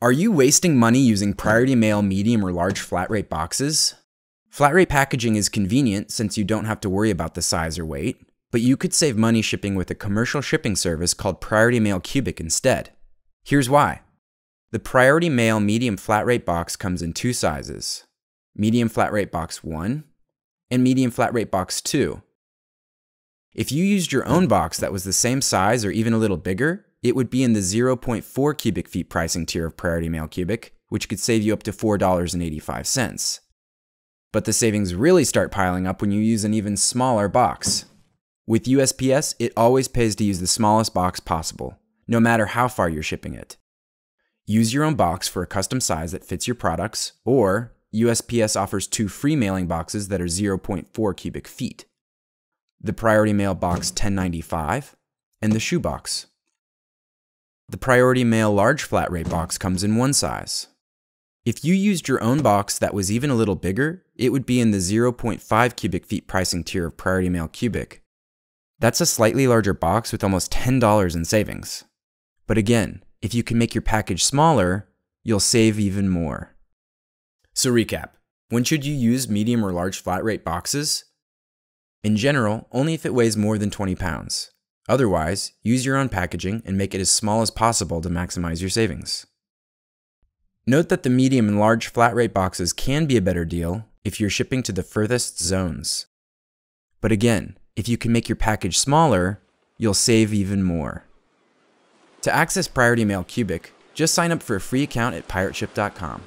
Are you wasting money using priority mail medium or large flat rate boxes? Flat rate packaging is convenient since you don't have to worry about the size or weight, but you could save money shipping with a commercial shipping service called Priority Mail Cubic instead. Here's why. The Priority Mail medium flat rate box comes in two sizes, medium flat rate box 1 and medium flat rate box 2. If you used your own box that was the same size or even a little bigger, it would be in the 0.4 cubic feet pricing tier of Priority Mail Cubic, which could save you up to $4.85. But the savings really start piling up when you use an even smaller box. With USPS, it always pays to use the smallest box possible, no matter how far you're shipping it. Use your own box for a custom size that fits your products, or USPS offers two free mailing boxes that are 0.4 cubic feet the Priority Mail Box 1095 and the Shoebox. The Priority Mail large flat rate box comes in one size. If you used your own box that was even a little bigger, it would be in the 0.5 cubic feet pricing tier of Priority Mail Cubic. That's a slightly larger box with almost $10 in savings. But again, if you can make your package smaller, you'll save even more. So recap, when should you use medium or large flat rate boxes? In general, only if it weighs more than 20 pounds. Otherwise, use your own packaging and make it as small as possible to maximize your savings. Note that the medium and large flat rate boxes can be a better deal if you're shipping to the furthest zones. But again, if you can make your package smaller, you'll save even more. To access Priority Mail Cubic, just sign up for a free account at pirateship.com.